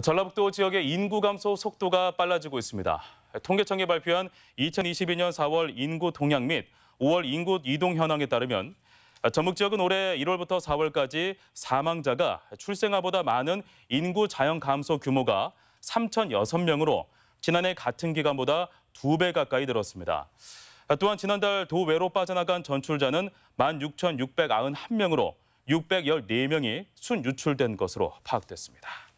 전라북도 지역의 인구 감소 속도가 빨라지고 있습니다. 통계청이 발표한 2022년 4월 인구 동향 및 5월 인구 이동 현황에 따르면 전북 지역은 올해 1월부터 4월까지 사망자가 출생아보다 많은 인구 자연 감소 규모가 3,006명으로 지난해 같은 기간보다 2배 가까이 늘었습니다. 또한 지난달 도외로 빠져나간 전출자는 16,691명으로 614명이 순유출된 것으로 파악됐습니다.